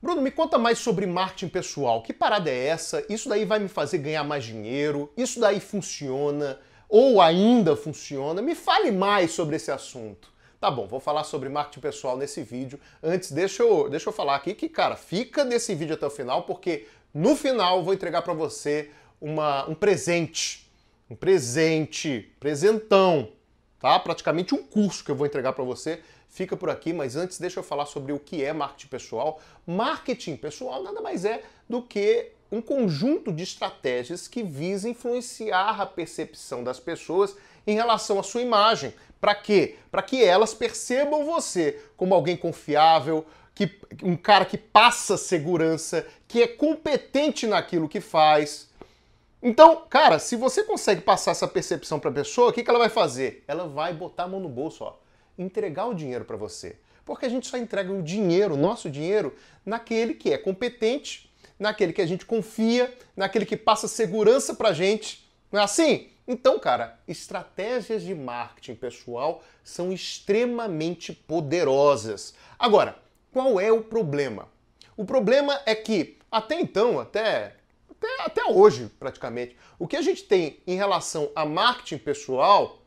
Bruno, me conta mais sobre marketing pessoal. Que parada é essa? Isso daí vai me fazer ganhar mais dinheiro? Isso daí funciona? Ou ainda funciona? Me fale mais sobre esse assunto. Tá bom, vou falar sobre marketing pessoal nesse vídeo. Antes, deixa eu, deixa eu falar aqui que, cara, fica nesse vídeo até o final, porque no final eu vou entregar para você uma, um presente. Um presente, presentão, tá? Praticamente um curso que eu vou entregar para você fica por aqui, mas antes deixa eu falar sobre o que é marketing pessoal. Marketing pessoal nada mais é do que um conjunto de estratégias que visa influenciar a percepção das pessoas em relação à sua imagem. Para quê? Para que elas percebam você como alguém confiável, que, um cara que passa segurança, que é competente naquilo que faz. Então, cara, se você consegue passar essa percepção para a pessoa, o que, que ela vai fazer? Ela vai botar a mão no bolso, ó entregar o dinheiro para você. Porque a gente só entrega o dinheiro, o nosso dinheiro, naquele que é competente, naquele que a gente confia, naquele que passa segurança para a gente. Não é assim? Então, cara, estratégias de marketing pessoal são extremamente poderosas. Agora, qual é o problema? O problema é que, até então, até, até, até hoje praticamente, o que a gente tem em relação a marketing pessoal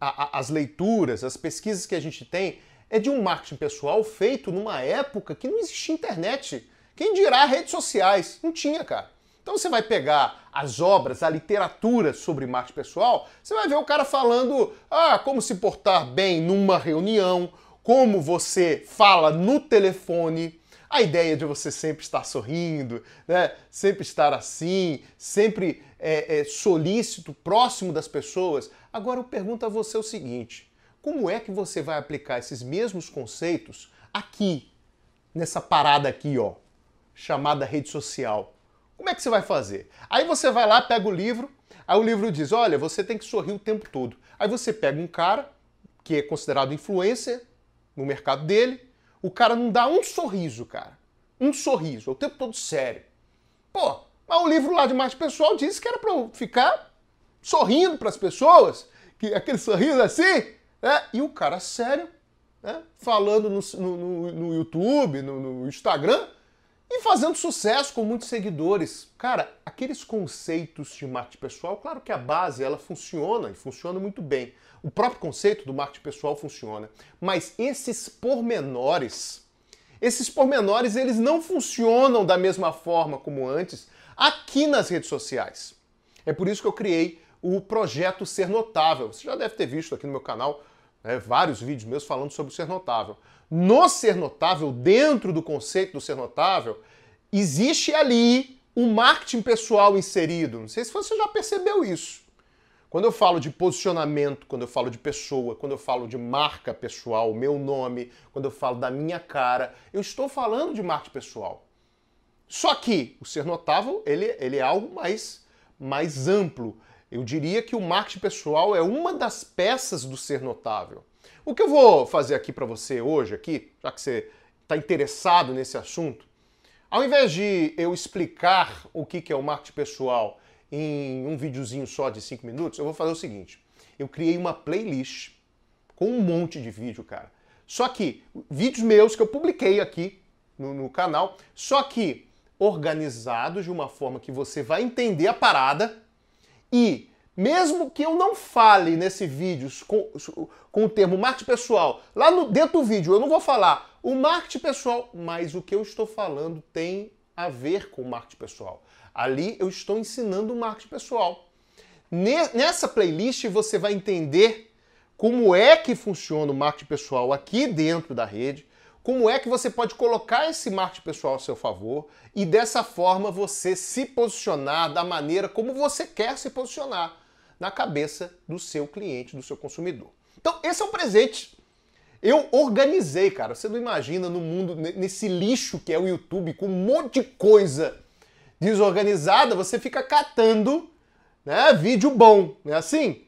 a, a, as leituras, as pesquisas que a gente tem, é de um marketing pessoal feito numa época que não existia internet. Quem dirá redes sociais? Não tinha, cara. Então você vai pegar as obras, a literatura sobre marketing pessoal, você vai ver o cara falando ah, como se portar bem numa reunião, como você fala no telefone, a ideia de você sempre estar sorrindo, né? sempre estar assim, sempre é, é, solícito, próximo das pessoas. Agora eu pergunto a você o seguinte: como é que você vai aplicar esses mesmos conceitos aqui, nessa parada aqui, ó, chamada rede social? Como é que você vai fazer? Aí você vai lá, pega o livro, aí o livro diz: olha, você tem que sorrir o tempo todo. Aí você pega um cara que é considerado influencer no mercado dele, o cara não dá um sorriso, cara. Um sorriso, é o tempo todo sério. Pô, mas o livro lá de marketing pessoal disse que era para eu ficar sorrindo para as pessoas, que aquele sorriso assim, né? E o cara sério, né? Falando no, no, no YouTube, no, no Instagram e fazendo sucesso com muitos seguidores. Cara, aqueles conceitos de marketing pessoal, claro que a base ela funciona e funciona muito bem. O próprio conceito do marketing pessoal funciona, mas esses pormenores, esses pormenores eles não funcionam da mesma forma como antes, aqui nas redes sociais. É por isso que eu criei o projeto Ser Notável. Você já deve ter visto aqui no meu canal né, vários vídeos meus falando sobre o Ser Notável. No Ser Notável, dentro do conceito do Ser Notável, existe ali um marketing pessoal inserido. Não sei se você já percebeu isso. Quando eu falo de posicionamento, quando eu falo de pessoa, quando eu falo de marca pessoal, meu nome, quando eu falo da minha cara, eu estou falando de marketing pessoal. Só que o ser notável ele, ele é algo mais, mais amplo. Eu diria que o marketing pessoal é uma das peças do ser notável. O que eu vou fazer aqui para você hoje, aqui, já que você está interessado nesse assunto, ao invés de eu explicar o que, é o marketing pessoal em um videozinho só de 5 minutos, eu vou fazer o seguinte. Eu criei uma playlist com um monte de vídeo, cara. Só que vídeos meus que eu publiquei aqui no, no canal, só que organizados de uma forma que você vai entender a parada e mesmo que eu não fale nesse vídeo com, com o termo marketing pessoal, lá no, dentro do vídeo eu não vou falar o marketing pessoal, mas o que eu estou falando tem a ver com o marketing pessoal. Ali eu estou ensinando o marketing pessoal. Nessa playlist você vai entender como é que funciona o marketing pessoal aqui dentro da rede como é que você pode colocar esse marketing pessoal a seu favor e dessa forma você se posicionar da maneira como você quer se posicionar na cabeça do seu cliente, do seu consumidor. Então, esse é um presente. Eu organizei, cara. Você não imagina no mundo, nesse lixo que é o YouTube, com um monte de coisa desorganizada, você fica catando né, vídeo bom, não é assim?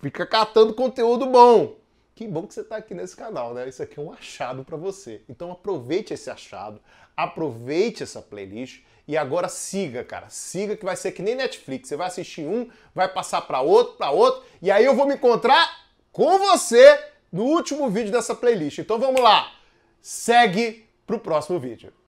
Fica catando conteúdo bom, que bom que você está aqui nesse canal, né? Isso aqui é um achado para você. Então aproveite esse achado, aproveite essa playlist e agora siga, cara. Siga que vai ser que nem Netflix. Você vai assistir um, vai passar para outro, para outro, e aí eu vou me encontrar com você no último vídeo dessa playlist. Então vamos lá. Segue para o próximo vídeo.